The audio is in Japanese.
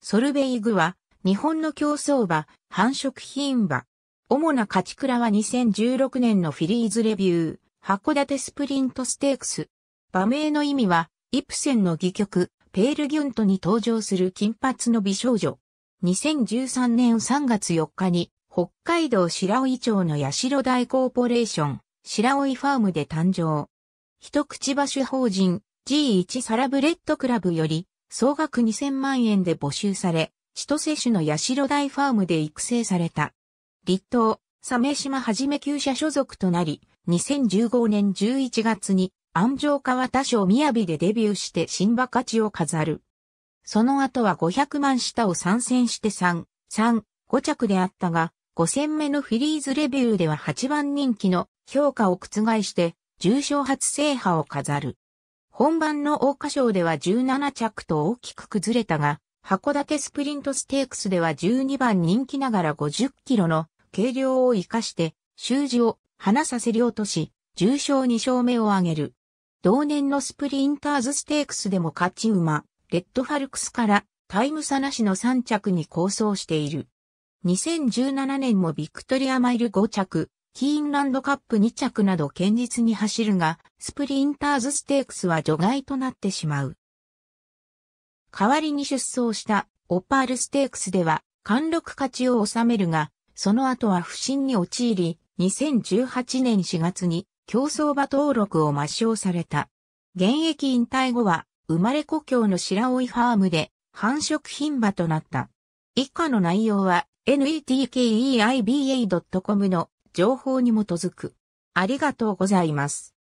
ソルベイグは、日本の競走馬、繁殖品馬。主な勝ち倉は2016年のフィリーズレビュー、函館スプリントステークス。馬名の意味は、イプセンの戯曲、ペールギュントに登場する金髪の美少女。2013年3月4日に、北海道白老町の八代大コーポレーション、白老ファームで誕生。一口場主法人 G1 サラブレッドクラブより総額2000万円で募集され、千歳市の八代大ファームで育成された。立東、メ島はじめ旧社所属となり、2015年11月に安城川田省城でデビューして新馬価値を飾る。その後は500万下を参戦して3、3、5着であったが、5戦目のフィリーズレビューでは8番人気の評価を覆して、重賞初制覇を飾る。本番の大花賞では17着と大きく崩れたが、函館スプリントステークスでは12番人気ながら50キロの軽量を活かして、習字を離させり落とし、重賞2勝目を挙げる。同年のスプリンターズステークスでも勝ち馬、レッドファルクスからタイム差なしの3着に構想している。2017年もビクトリアマイル5着、キーンランドカップ2着など堅実に走るが、スプリンターズステークスは除外となってしまう。代わりに出走したオパールステークスでは、貫禄勝ちを収めるが、その後は不振に陥り、2018年4月に競走馬登録を抹消された。現役引退後は、生まれ故郷の白老ファームで繁殖牝馬となった。以下の内容は netkeiba.com の情報に基づく。ありがとうございます。